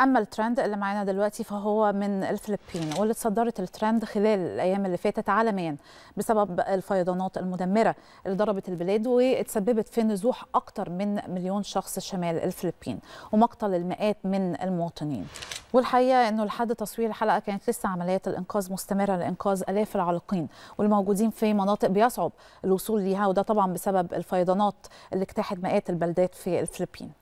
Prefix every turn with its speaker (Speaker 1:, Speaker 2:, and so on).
Speaker 1: اما الترند اللي معانا دلوقتي فهو من الفلبين واللي اتصدرت الترند خلال الايام اللي فاتت عالميا بسبب الفيضانات المدمره اللي ضربت البلاد واتسببت في نزوح اكثر من مليون شخص شمال الفلبين ومقتل المئات من المواطنين والحقيقه انه لحد تصوير الحلقه كانت لسه عمليات الانقاذ مستمره لانقاذ الاف العالقين والموجودين في مناطق بيصعب الوصول ليها وده طبعا بسبب الفيضانات اللي اجتاحت مئات البلدات في الفلبين